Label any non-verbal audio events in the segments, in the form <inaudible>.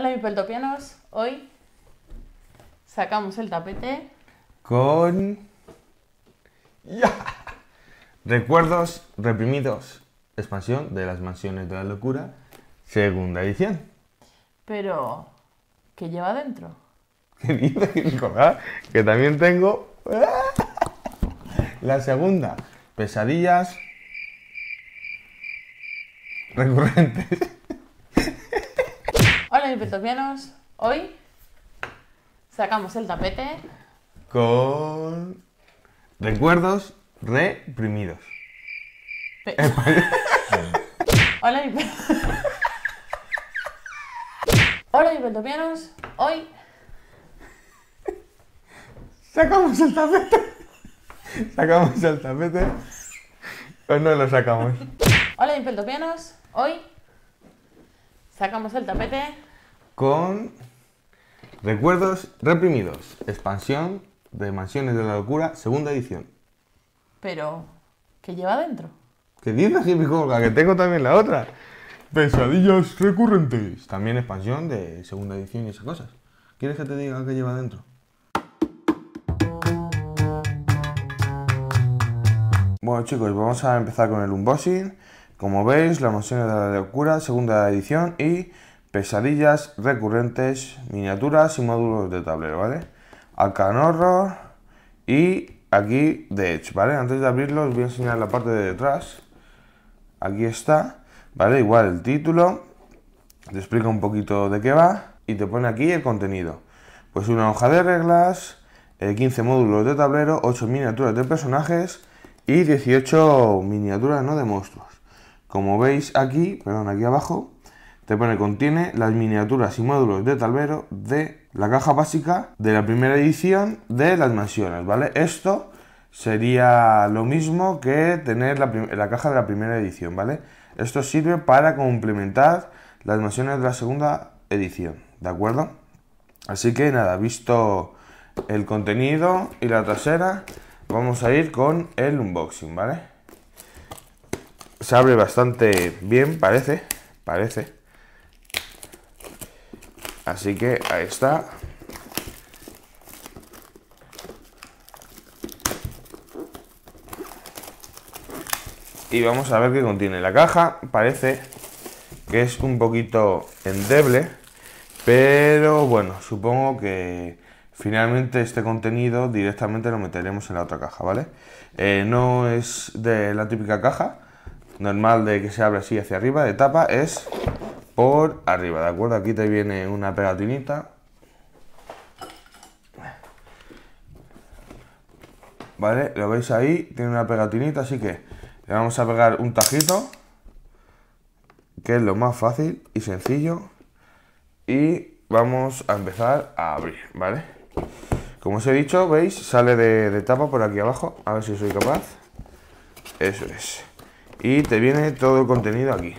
Hola, peltopianos. Hoy sacamos el tapete con. ¡Ya! <laughs> Recuerdos reprimidos. Expansión de las mansiones de la locura, segunda edición. Pero. ¿Qué lleva dentro? <laughs> Que también tengo. <laughs> La segunda. Pesadillas. recurrentes hola hipertopianos. Hoy sacamos el tapete con recuerdos reprimidos. hola, hiper... <laughs> Hoy sacamos el tapete. Sacamos el tapete. O pues no lo sacamos. Hola hipertopianos. Hoy sacamos el tapete con Recuerdos Reprimidos, expansión de Mansiones de la Locura, segunda edición. Pero, ¿qué lleva dentro? ¿Qué dices, Jipicolga? Que tengo también la otra. Pesadillas recurrentes. También expansión de segunda edición y esas cosas. ¿Quieres que te diga qué lleva dentro? Bueno chicos, vamos a empezar con el unboxing. Como veis, la mansiones de la locura, segunda edición y pesadillas recurrentes, miniaturas y módulos de tablero, ¿vale? Horror y aquí de Edge, ¿vale? Antes de abrirlo os voy a enseñar la parte de detrás. Aquí está, ¿vale? Igual el título, te explica un poquito de qué va y te pone aquí el contenido. Pues una hoja de reglas, 15 eh, módulos de tablero, 8 miniaturas de personajes y 18 miniaturas ¿no? de monstruos. Como veis aquí, perdón, aquí abajo, te pone contiene las miniaturas y módulos de Talbero de la caja básica de la primera edición de las mansiones, ¿vale? Esto sería lo mismo que tener la, la caja de la primera edición, ¿vale? Esto sirve para complementar las mansiones de la segunda edición, ¿de acuerdo? Así que nada, visto el contenido y la trasera, vamos a ir con el unboxing, ¿vale? Se abre bastante bien, parece, parece. Así que ahí está. Y vamos a ver qué contiene la caja. Parece que es un poquito endeble, pero bueno, supongo que finalmente este contenido directamente lo meteremos en la otra caja, ¿vale? Eh, no es de la típica caja normal de que se abre así hacia arriba, de tapa, es por arriba, ¿de acuerdo? Aquí te viene una pegatinita. ¿Vale? Lo veis ahí, tiene una pegatinita, así que le vamos a pegar un tajito, que es lo más fácil y sencillo. Y vamos a empezar a abrir, ¿vale? Como os he dicho, veis, sale de, de tapa por aquí abajo, a ver si soy capaz. Eso es. Y te viene todo el contenido aquí.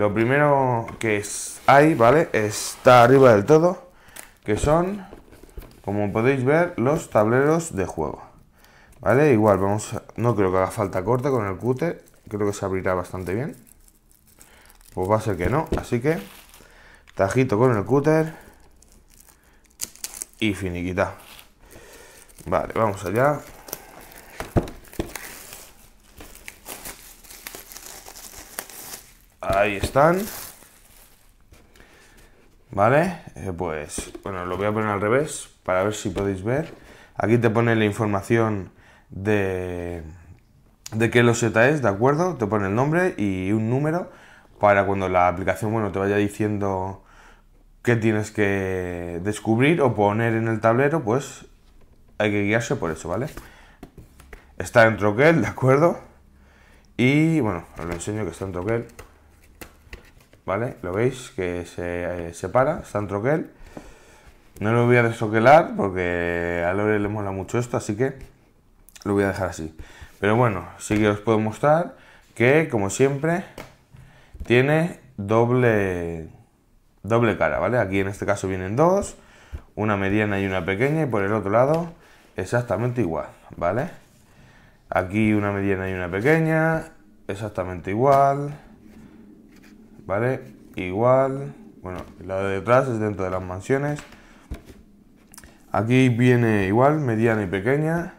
Lo primero que es, hay, ¿vale? Está arriba del todo, que son, como podéis ver, los tableros de juego. ¿Vale? Igual, vamos no creo que haga falta corte con el cúter, creo que se abrirá bastante bien. Pues va a ser que no, así que tajito con el cúter y finiquita. Vale, vamos allá. Ahí están. ¿Vale? Eh, pues, bueno, lo voy a poner al revés para ver si podéis ver. Aquí te pone la información de, de los Z es, ¿de acuerdo? Te pone el nombre y un número para cuando la aplicación, bueno, te vaya diciendo qué tienes que descubrir o poner en el tablero, pues hay que guiarse por eso, ¿vale? Está en troquel, ¿de acuerdo? Y bueno, os lo enseño que está en troquel. ¿vale? Lo veis que se eh, separa, está en troquel. No lo voy a desoquelar porque a Lore le mola mucho esto, así que lo voy a dejar así. Pero bueno, sí que os puedo mostrar que, como siempre, tiene doble, doble cara, ¿vale? Aquí en este caso vienen dos, una mediana y una pequeña, y por el otro lado exactamente igual, ¿vale? Aquí una mediana y una pequeña, exactamente igual ¿vale? Igual, bueno, la de detrás es dentro de las mansiones. Aquí viene igual, mediana y pequeña,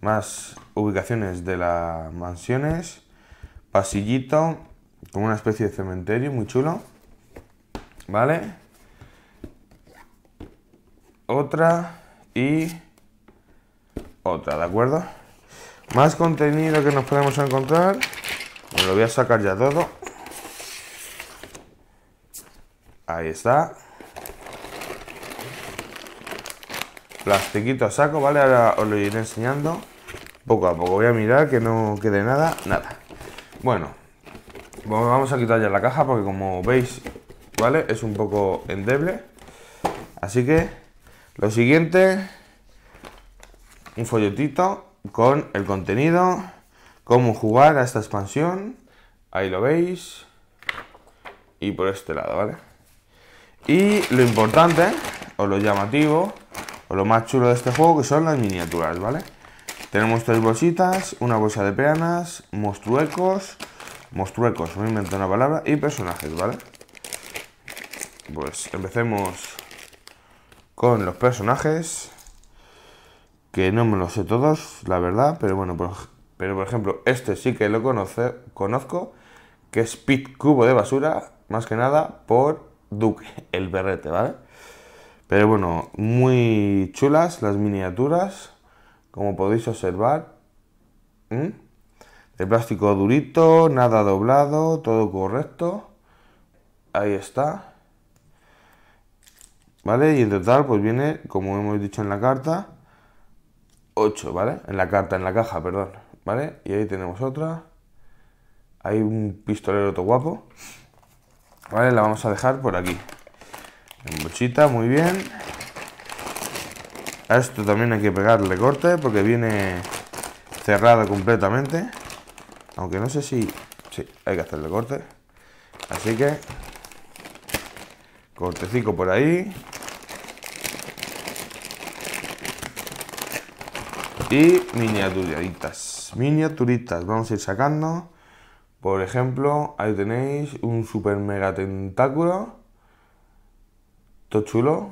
más ubicaciones de las mansiones, pasillito, como una especie de cementerio, muy chulo, ¿vale? Otra y otra, ¿de acuerdo? Más contenido que nos podemos encontrar, lo voy a sacar ya todo. Ahí está. Plastiquito a saco, ¿vale? Ahora os lo iré enseñando poco a poco. Voy a mirar que no quede nada, nada. Bueno, vamos a quitar ya la caja porque como veis, ¿vale? Es un poco endeble. Así que lo siguiente, un folletito con el contenido, cómo jugar a esta expansión. Ahí lo veis. Y por este lado, ¿vale? Y lo importante, o lo llamativo, o lo más chulo de este juego, que son las miniaturas, ¿vale? Tenemos tres bolsitas, una bolsa de peanas, monstruecos, monstruecos, me invento una palabra, y personajes, ¿vale? Pues empecemos con los personajes, que no me los sé todos, la verdad, pero bueno, por, pero por ejemplo, este sí que lo conoce, conozco, que es Pit Cubo de Basura, más que nada por Duque, el berrete, ¿vale? Pero bueno, muy chulas las miniaturas, como podéis observar. El plástico durito, nada doblado, todo correcto. Ahí está. ¿Vale? Y en total, pues viene, como hemos dicho en la carta, 8, ¿vale? En la carta, en la caja, perdón. ¿Vale? Y ahí tenemos otra. Hay un pistolero todo guapo. ¿Vale? La vamos a dejar por aquí. En bochita, muy bien. A esto también hay que pegarle corte porque viene cerrada completamente. Aunque no sé si... Sí, hay que hacerle corte. Así que... Cortecico por ahí. Y miniaturitas. Miniaturitas. Vamos a ir sacando. Por ejemplo, ahí tenéis un super mega tentáculo. Todo chulo.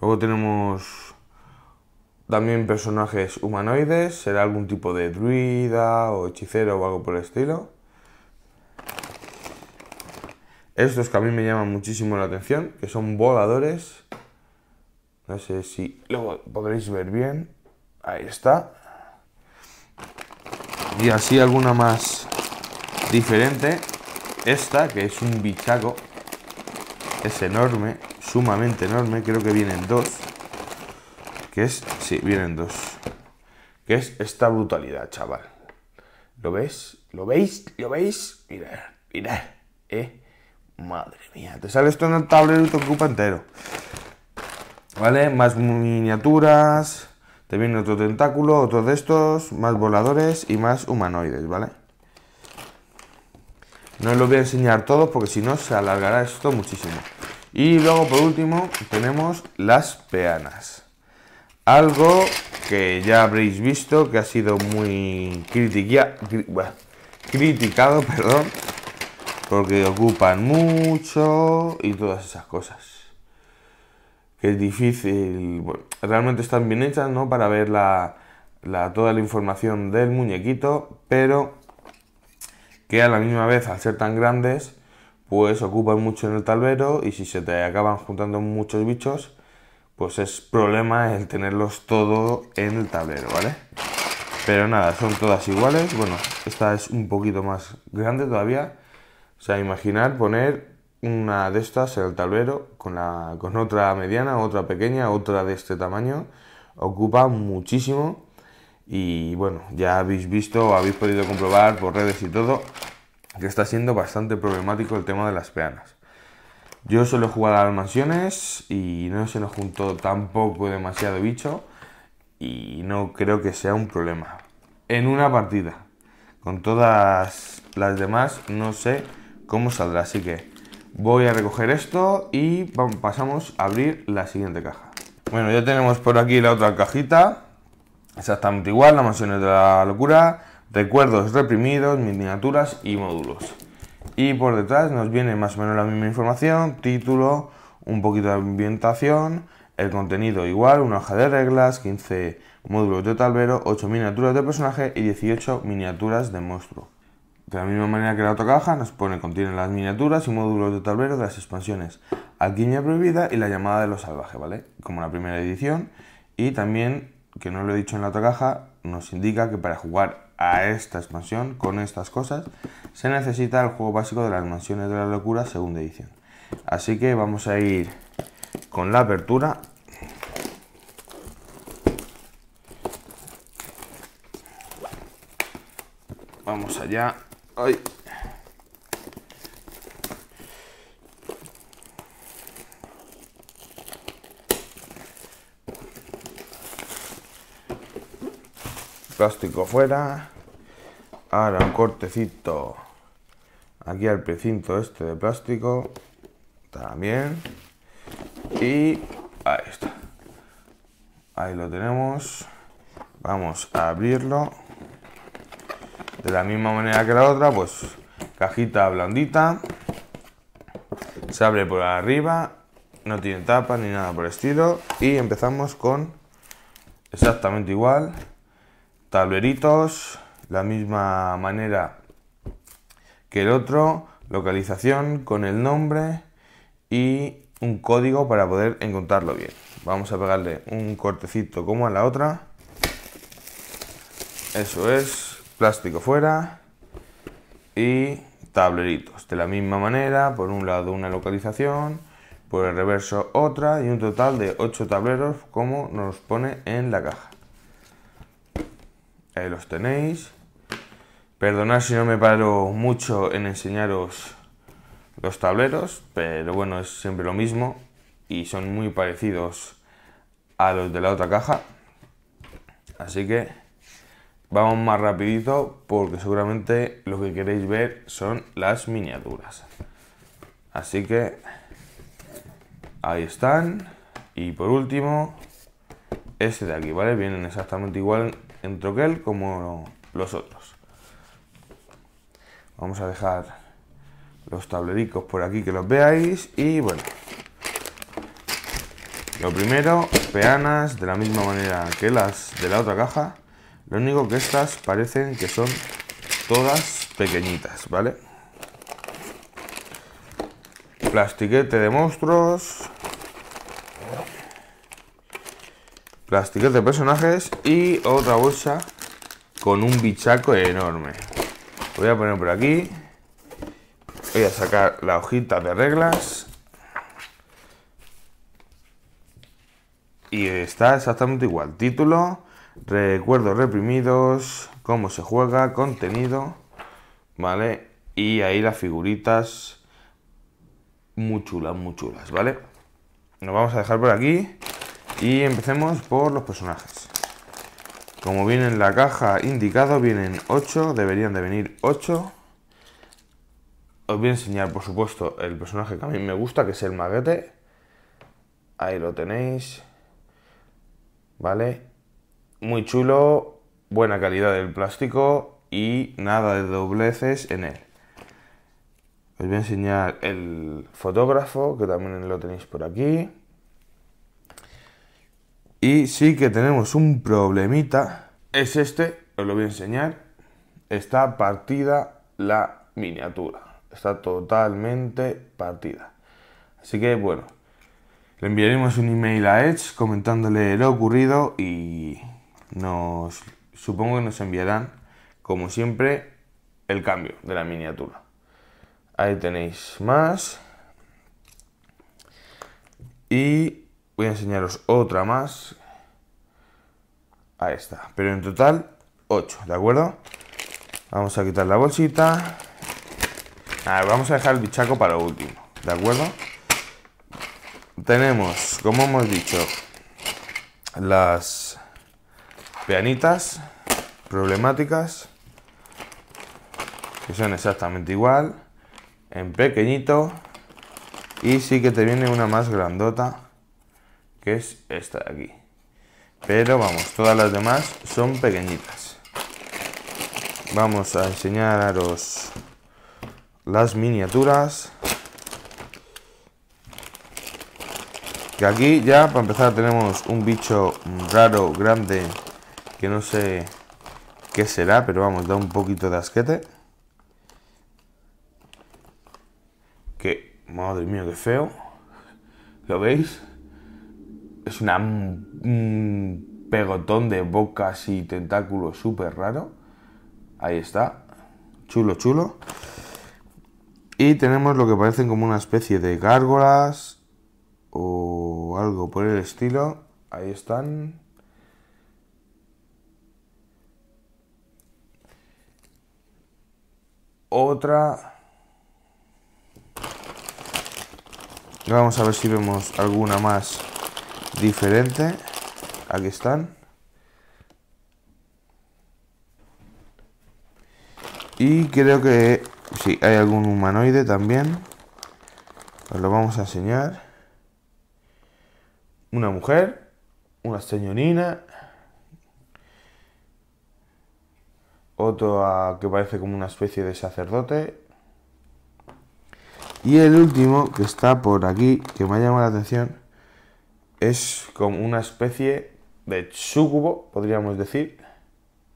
Luego tenemos también personajes humanoides. Será algún tipo de druida o hechicero o algo por el estilo. Estos que a mí me llaman muchísimo la atención, que son voladores. No sé si luego podréis ver bien. Ahí está y así alguna más diferente. Esta, que es un bichaco, es enorme, sumamente enorme, creo que vienen dos. Que es, sí, vienen dos. Que es esta brutalidad, chaval. ¿Lo ves? ¿Lo veis? ¿Lo veis? Mirad, mirad, eh. Madre mía, te sale esto en el tablero y te ocupa entero. ¿Vale? Más miniaturas. También otro tentáculo, otro de estos, más voladores y más humanoides, ¿vale? No os lo voy a enseñar todos porque si no se alargará esto muchísimo. Y luego por último tenemos las peanas. Algo que ya habréis visto que ha sido muy criticado, <laughs> perdón, porque ocupan mucho y todas esas cosas es difícil, bueno, realmente están bien hechas, ¿no? Para ver la, toda la información del muñequito, pero que a la misma vez, al ser tan grandes, pues ocupan mucho en el tablero y si se te acaban juntando muchos bichos, pues es problema el tenerlos todo en el tablero, ¿vale? Pero nada, son todas iguales. Bueno, esta es un poquito más grande todavía. O sea, imaginar poner una de estas, el tablero, con, la, con otra mediana, otra pequeña, otra de este tamaño, ocupa muchísimo y bueno, ya habéis visto, habéis podido comprobar por redes y todo que está siendo bastante problemático el tema de las peanas. Yo suelo jugar a las mansiones y no se nos juntó tampoco demasiado bicho y no creo que sea un problema. En una partida, con todas las demás, no sé cómo saldrá, así que Voy a recoger esto y pasamos a abrir la siguiente caja. Bueno, ya tenemos por aquí la otra cajita. Exactamente igual, la mansiones de la locura, recuerdos reprimidos, miniaturas y módulos. Y por detrás nos viene más o menos la misma información, título, un poquito de ambientación, el contenido igual, una hoja de reglas, 15 módulos de talbero, 8 miniaturas de personaje y 18 miniaturas de monstruo. De la misma manera que la autocaja nos pone contiene las miniaturas y módulos de tablero de las expansiones Alquimia Prohibida y La Llamada de los salvajes, ¿vale? Como la primera edición. Y también, que no lo he dicho en la autocaja nos indica que para jugar a esta expansión con estas cosas se necesita el juego básico de las mansiones de la locura segunda edición. Así que vamos a ir con la apertura. Vamos allá. Plástico fuera. Ahora un cortecito aquí al precinto este de plástico. También. Y ahí está. Ahí lo tenemos. Vamos a abrirlo. De la misma manera que la otra, pues cajita blandita. Se abre por arriba, no tiene tapa ni nada por el estilo. Y empezamos con exactamente igual. Tableritos, la misma manera que el otro. Localización con el nombre y un código para poder encontrarlo bien. Vamos a pegarle un cortecito como a la otra. Eso es plástico fuera y tableritos. De la misma manera, por un lado una localización, por el reverso otra y un total de 8 tableros como nos pone en la caja. Ahí los tenéis. Perdonad si no me paro mucho en enseñaros los tableros, pero bueno, es siempre lo mismo y son muy parecidos a los de la otra caja. Así que vamos más rapidito porque seguramente lo que queréis ver son las miniaturas. Así que ahí están. Y por último, este de aquí, ¿vale? Vienen exactamente igual en troquel como los otros. Vamos a dejar los tablericos por aquí que los veáis. Y bueno, lo primero, peanas de la misma manera que las de la otra caja lo único que estas parecen que son todas pequeñitas, ¿vale? Plastiquete de monstruos. Plastiquete de personajes y otra bolsa con un bichaco enorme. voy a poner por aquí. Voy a sacar la hojita de reglas. Y está exactamente igual. Título, recuerdos reprimidos, cómo se juega, contenido, ¿vale? Y ahí las figuritas muy chulas, muy chulas, ¿vale? Nos vamos a dejar por aquí y empecemos por los personajes. Como viene en la caja indicado, vienen 8, deberían de venir 8. Os voy a enseñar, por supuesto, el personaje que a mí me gusta, que es el maguete. Ahí lo tenéis. ¿Vale? muy chulo, buena calidad del plástico y nada de dobleces en él. Os voy a enseñar el fotógrafo, que también lo tenéis por aquí. Y sí que tenemos un problemita. Es este, os lo voy a enseñar. Está partida la miniatura. Está totalmente partida. Así que bueno, le enviaremos un email a Edge comentándole lo ocurrido y nos supongo que nos enviarán, como siempre, el cambio de la miniatura. Ahí tenéis más. Y voy a enseñaros otra más. Ahí está. Pero en total, 8, ¿de acuerdo? Vamos a quitar la bolsita. vamos a dejar el bichaco para último, ¿de acuerdo? Tenemos, como hemos dicho, las peanitas problemáticas que son exactamente igual en pequeñito y sí que te viene una más grandota que es esta de aquí pero vamos todas las demás son pequeñitas vamos a enseñaros las miniaturas que aquí ya para empezar tenemos un bicho raro grande que no sé qué será, pero vamos, da un poquito de asquete. Que, madre mía, qué feo. ¿Lo veis? Es un pegotón de bocas y tentáculos súper raro. Ahí está. Chulo, chulo. Y tenemos lo que parecen como una especie de gárgolas o algo por el estilo. Ahí están. otra. Vamos a ver si vemos alguna más diferente. Aquí están. Y creo que sí, hay algún humanoide también. Os lo vamos a enseñar. Una mujer, una señorina, otro a, que parece como una especie de sacerdote. Y el último que está por aquí, que me ha llamado la atención, es como una especie de sucubo, podríamos decir.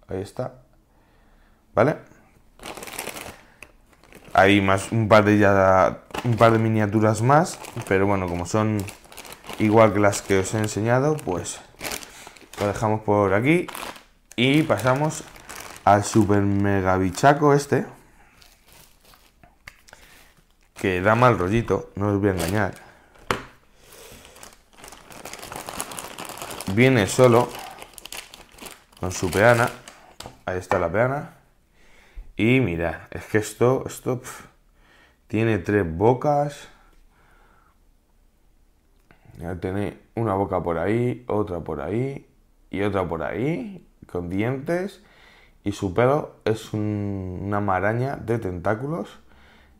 Ahí está. ¿Vale? Hay más un par de ya, un par de miniaturas más, pero bueno, como son igual que las que os he enseñado, pues lo dejamos por aquí y pasamos al super mega bichaco este. Que da mal rollito, no os voy a engañar. Viene solo con su peana. Ahí está la peana. Y mira es que esto, esto tiene tres bocas. Ya tenéis una boca por ahí, otra por ahí y otra por ahí, con dientes y su pelo es una maraña de tentáculos.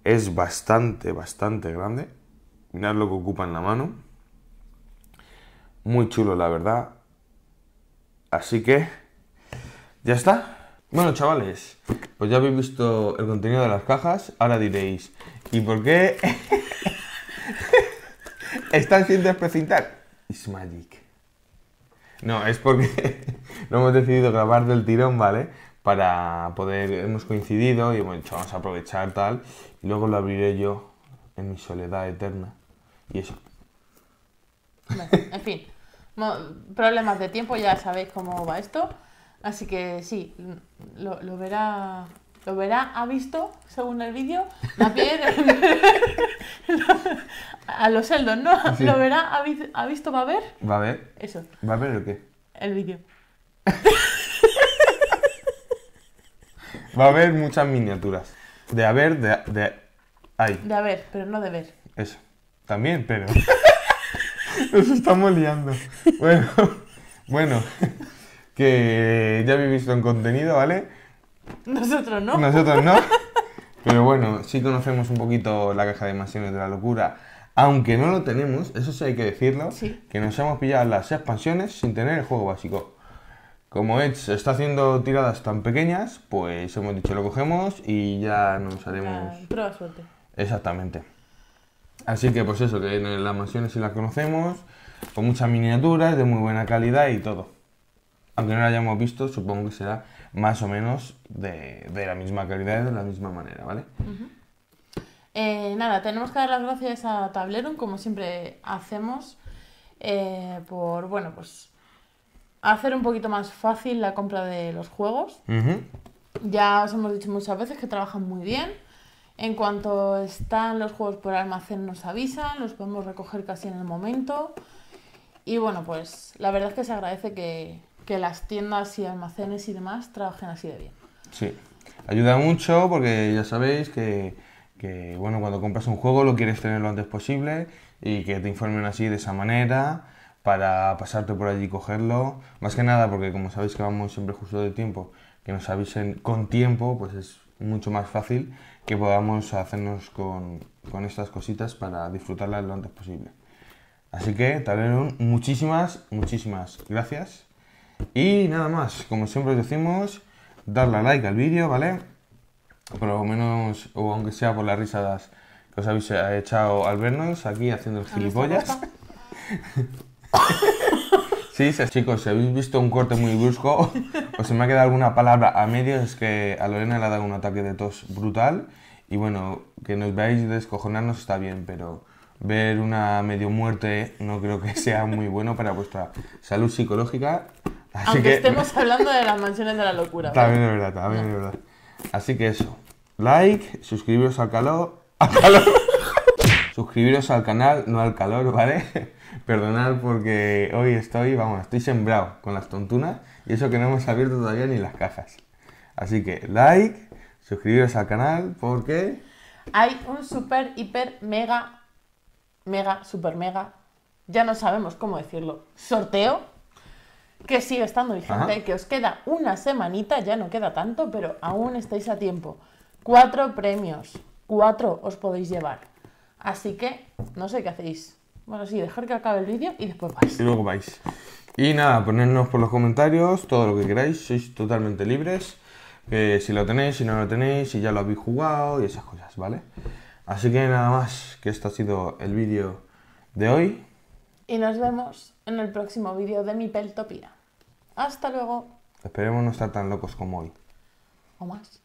Es bastante, bastante grande. Mirad lo que ocupa en la mano. Muy chulo, la verdad. Así que, ya está. Bueno, chavales, pues ya habéis visto el contenido de las cajas. Ahora diréis, ¿y por qué <laughs> están sin explicitar? It's magic. No, es porque <laughs> no hemos decidido grabar del tirón, ¿vale? para poder, hemos coincidido y hemos dicho, vamos a aprovechar tal, y luego lo abriré yo en mi soledad eterna. Y eso. en fin, problemas de tiempo, ya sabéis cómo va esto. Así que sí, lo, verá lo verá, ha visto, según el vídeo, <laughs> a los eldos, ¿no? Lo verá, ha, visto, va a ver. ¿Va a ver? Eso. ¿Va a ver el qué? El vídeo. <laughs> Va a haber muchas miniaturas. De haber, de, de... De haber, pero no de ver. Eso. También, pero... <laughs> Nos estamos liando. Bueno, <laughs> bueno. <laughs> Que ya habéis visto en contenido, ¿vale? Nosotros no. Nosotros no. Pero bueno, sí conocemos un poquito la caja de mansiones de la locura. Aunque no lo tenemos, eso sí hay que decirlo, que nos hemos pillado las expansiones sin tener el juego básico. Como Edge está haciendo tiradas tan pequeñas, pues hemos dicho lo cogemos y ya nos haremos. suerte. Exactamente. Así que, pues eso, que en las mansiones sí las conocemos, con muchas miniaturas, de muy buena calidad y todo. Aunque no la hayamos visto, supongo que será más o menos de, la misma calidad y de la misma manera, ¿vale? Eh, nada, tenemos que dar las gracias a Tablerum, como siempre hacemos, eh, por, bueno, pues hacer un poquito más fácil la compra de los juegos. Ya os hemos dicho muchas veces que trabajan muy bien. En cuanto están los juegos por almacén nos avisan, los podemos recoger casi en el momento. Y bueno, pues la verdad es que se agradece que, que las tiendas y almacenes y demás trabajen así de bien. Sí, ayuda mucho porque ya sabéis que, bueno, cuando compras un juego lo quieres tener lo antes posible y que te informen así de esa manera para pasarte por allí y cogerlo. Más que nada porque como sabéis que vamos siempre justo de tiempo, que nos avisen con tiempo, pues es mucho más fácil que podamos hacernos con, estas cositas para disfrutarlas lo antes posible. Así que, tal vez, muchísimas, muchísimas gracias. Y nada más, como siempre os decimos, darle a like al vídeo, ¿vale? Por lo menos, o aunque sea por las risadas que os habéis echado al vernos aquí haciendo el gilipollas. <laughs> <laughs> Sí, chicos, si habéis visto un corte muy brusco <laughs> o se me ha quedado alguna palabra a medio es que a Lorena le ha dado un ataque de tos brutal. Y bueno, que nos veáis descojonarnos está bien, pero ver una medio muerte no creo que <laughs> sea muy bueno para vuestra salud psicológica. Aunque estemos hablando de las mansiones de la locura. También es verdad, también es verdad. Así que eso. Like, suscribiros al calor. Al calor. Suscribiros al canal, no al calor, ¿vale? <laughs> Perdonad porque hoy estoy, vamos, estoy sembrado con las tontunas y eso que no hemos abierto todavía ni las cajas. Así que like, suscribiros al canal porque... Hay un super, hiper, mega, mega, super, mega, ya no sabemos cómo decirlo, sorteo que sigue estando vigente, que os queda una semanita, ya no queda tanto, pero aún estáis a tiempo. Cuatro premios, cuatro os podéis llevar. Así que no sé qué hacéis. Bueno, sí, dejar que acabe el vídeo y después vais. Y luego vais. Y nada, ponernos por los comentarios todo lo que queráis, sois totalmente libres. si lo tenéis, si no lo tenéis, si ya lo habéis jugado y esas cosas, ¿vale? Así que nada más, que esto ha sido el vídeo de hoy. Y nos vemos en el próximo vídeo de mi peltopía. Hasta luego. Esperemos no estar tan locos como hoy. O más.